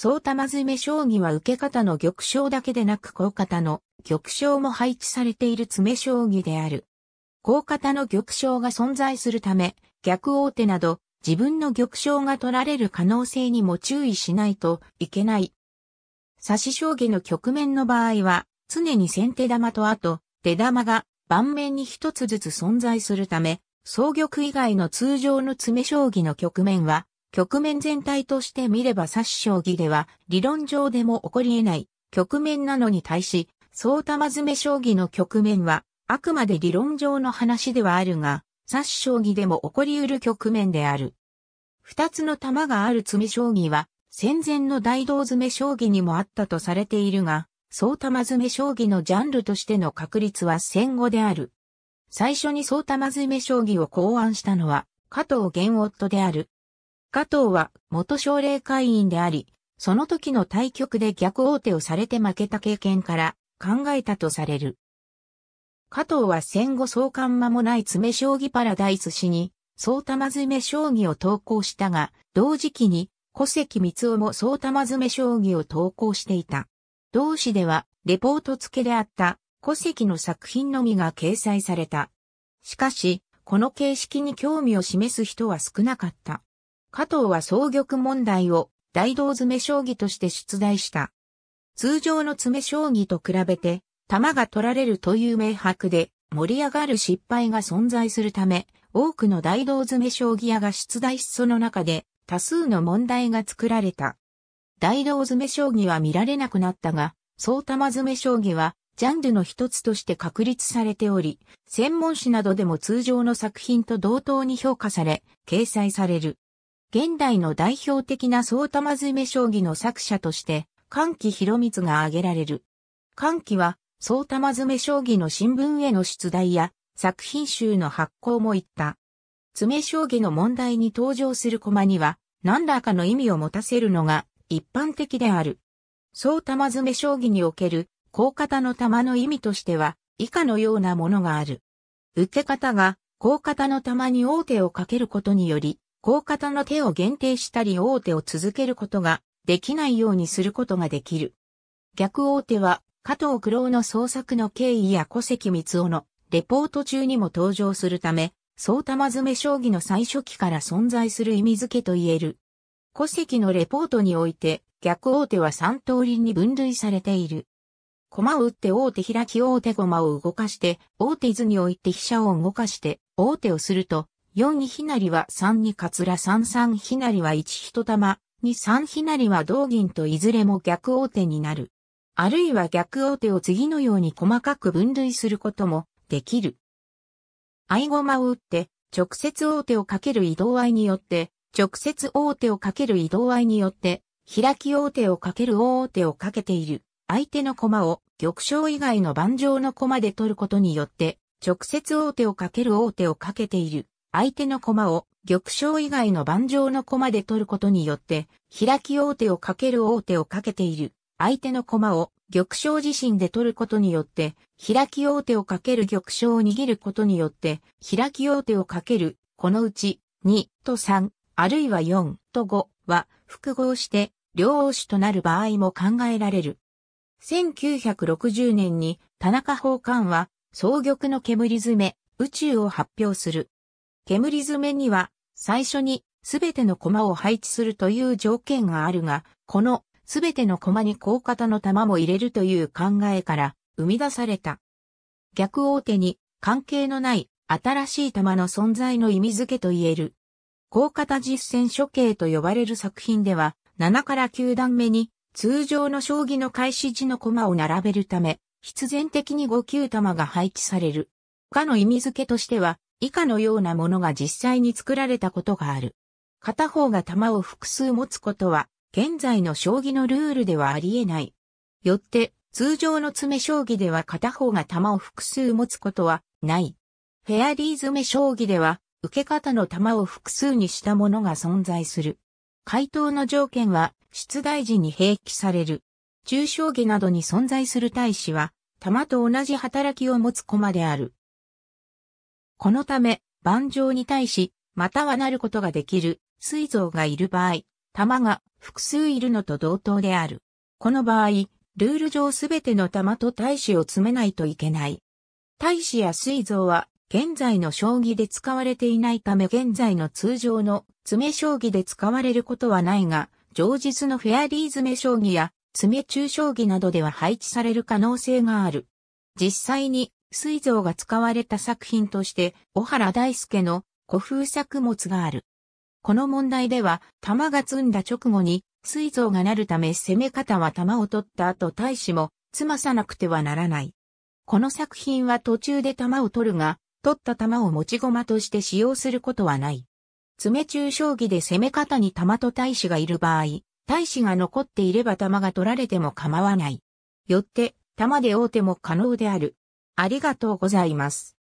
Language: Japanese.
総玉詰め将棋は受け方の玉将だけでなく高方の玉将も配置されている詰将棋である。高方の玉将が存在するため、逆王手など自分の玉将が取られる可能性にも注意しないといけない。指し将棋の局面の場合は、常に先手玉と後、手玉が盤面に一つずつ存在するため、総玉以外の通常の詰将棋の局面は、局面全体として見れば殺将棋では理論上でも起こり得ない局面なのに対し、総玉詰め将棋の局面はあくまで理論上の話ではあるが、殺将棋でも起こり得る局面である。二つの玉がある詰め将棋は戦前の大道詰め将棋にもあったとされているが、総玉詰め将棋のジャンルとしての確率は戦後である。最初に総玉詰め将棋を考案したのは、加藤玄夫である。加藤は元奨励会員であり、その時の対局で逆王手をされて負けた経験から考えたとされる。加藤は戦後創刊間もない詰将棋パラダイス氏に、総玉詰将棋を投稿したが、同時期に古関光夫も総玉詰将棋を投稿していた。同誌では、レポート付けであった古関の作品のみが掲載された。しかし、この形式に興味を示す人は少なかった。加藤は総玉問題を大道詰将棋として出題した。通常の詰将棋と比べて、玉が取られるという明白で盛り上がる失敗が存在するため、多くの大道詰将棋屋が出題しその中で多数の問題が作られた。大道詰将棋は見られなくなったが、総玉詰将棋はジャンルの一つとして確立されており、専門誌などでも通常の作品と同等に評価され、掲載される。現代の代表的な総玉詰め将棋の作者として、歓喜博光が挙げられる。歓喜は、総玉詰め将棋の新聞への出題や、作品集の発行もいった。詰将棋の問題に登場する駒には、何らかの意味を持たせるのが一般的である。総玉詰将棋における、高型の玉の意味としては、以下のようなものがある。受け方が、高型の玉に王手をかけることにより、高方の手を限定したり大手を続けることができないようにすることができる。逆大手は加藤九郎の創作の経緯や古関光夫のレポート中にも登場するため、総玉詰め将棋の最初期から存在する意味付けと言える。古関のレポートにおいて逆大手は3通りに分類されている。駒を打って大手開き大手駒を動かして、大手図において飛車を動かして、大手をすると、4にひなりは3にかつら3三ひなりは1ひと玉、2三ひなりは同銀といずれも逆王手になる。あるいは逆王手を次のように細かく分類することもできる。合駒を打って、直接王手をかける移動合によって、直接王手をかける移動合によって、開き王手をかける王手をかけている。相手の駒を玉将以外の盤上の駒で取ることによって、直接王手をかける王手をかけている。相手の駒を玉将以外の盤上の駒で取ることによって、開き王手をかける王手をかけている。相手の駒を玉将自身で取ることによって、開き王手をかける玉将を握ることによって、開き王手をかける、このうち、2と3、あるいは4と5は複合して、両王手となる場合も考えられる。1960年に田中宝冠は、総玉の煙詰め、宇宙を発表する。煙詰めには、最初にすべての駒を配置するという条件があるが、このすべての駒に高型の玉も入れるという考えから生み出された。逆大手に関係のない新しい玉の存在の意味付けと言える。高型実践処刑と呼ばれる作品では、7から9段目に通常の将棋の開始時の駒を並べるため、必然的に5級玉が配置される。他の意味付けとしては、以下のようなものが実際に作られたことがある。片方が玉を複数持つことは、現在の将棋のルールではありえない。よって、通常の詰将棋では片方が玉を複数持つことはない。フェアリー詰将棋では、受け方の玉を複数にしたものが存在する。回答の条件は、出題時に併記される。中将棋などに存在する大使は、玉と同じ働きを持つ駒である。このため、盤上に対し、またはなることができる、水臓がいる場合、玉が複数いるのと同等である。この場合、ルール上すべての玉と大使を詰めないといけない。大使や水臓は、現在の将棋で使われていないため現在の通常の詰将棋で使われることはないが、常日のフェアリー詰将棋や詰中将棋などでは配置される可能性がある。実際に水蔵が使われた作品として、小原大輔の古風作物がある。この問題では、玉が積んだ直後に、水蔵がなるため攻め方は玉を取った後大使も、つまさなくてはならない。この作品は途中で玉を取るが、取った玉を持ち駒として使用することはない。詰中将棋で攻め方に玉と大使がいる場合、大使が残っていれば玉が取られても構わない。よって、玉で追うても可能である。ありがとうございます。